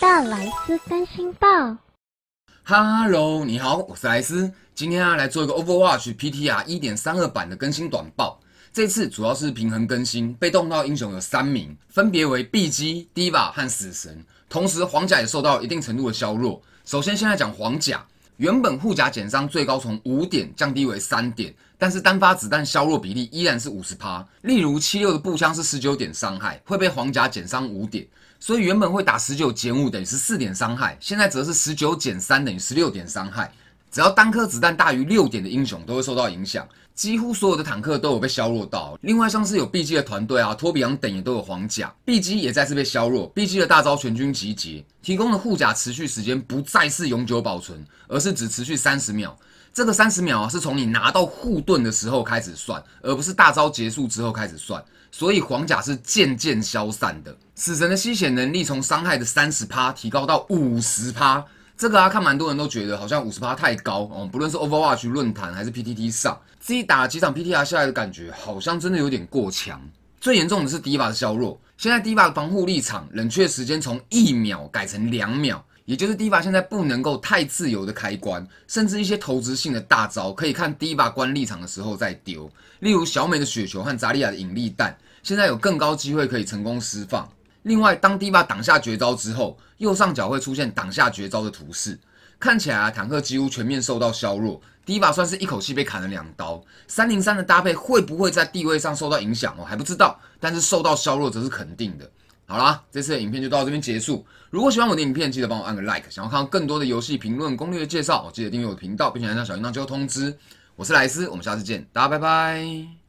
大莱斯更新报，Hello，你好，我是莱斯，今天要来做一个 Overwatch PTR 一点三二版的更新短报。这次主要是平衡更新，被动到英雄有三名，分别为 B G、Diva 和死神，同时皇甲也受到一定程度的削弱。首先，先来讲皇甲。原本护甲减伤最高从五点降低为三点，但是单发子弹削弱比例依然是五十趴。例如七六的步枪是十九点伤害，会被黄甲减伤五点，所以原本会打十九减五等于十四点伤害，现在则是十九减三等于十六点伤害。只要单颗子弹大于六点的英雄都会受到影响，几乎所有的坦克都有被削弱到。另外像是有 B G 的团队啊，托比昂等也都有黄甲，B G 也再次被削弱。B G 的大招全军集结提供的护甲持续时间不再是永久保存，而是只持续三十秒。这个三十秒啊是从你拿到护盾的时候开始算，而不是大招结束之后开始算。所以黄甲是渐渐消散的。死神的吸血能力从伤害的三十趴提高到五十趴。这个啊，看蛮多人都觉得好像五十八太高哦，不论是 Overwatch 论坛还是 PTT 上，自己打了几场 PTR 下来的感觉，好像真的有点过强。最严重的是 d i v a 的削弱，现在 d i v a 的防护立场冷却时间从一秒改成两秒，也就是 d i v a 现在不能够太自由的开关，甚至一些投资性的大招，可以看 d i v a 关立场的时候再丢，例如小美的雪球和扎利亚的引力弹，现在有更高机会可以成功释放。另外，当 D 巴挡下绝招之后，右上角会出现挡下绝招的图示，看起来啊，坦克几乎全面受到削弱，D 巴算是一口气被砍了两刀。三零三的搭配会不会在地位上受到影响，我还不知道，但是受到削弱则是肯定的。好啦，这次的影片就到这边结束。如果喜欢我的影片，记得帮我按个 like。想要看到更多的游戏评论、攻略的介绍，记得订阅我的频道，并且按下小铃铛接收通知。我是莱斯，我们下次见，大家拜拜。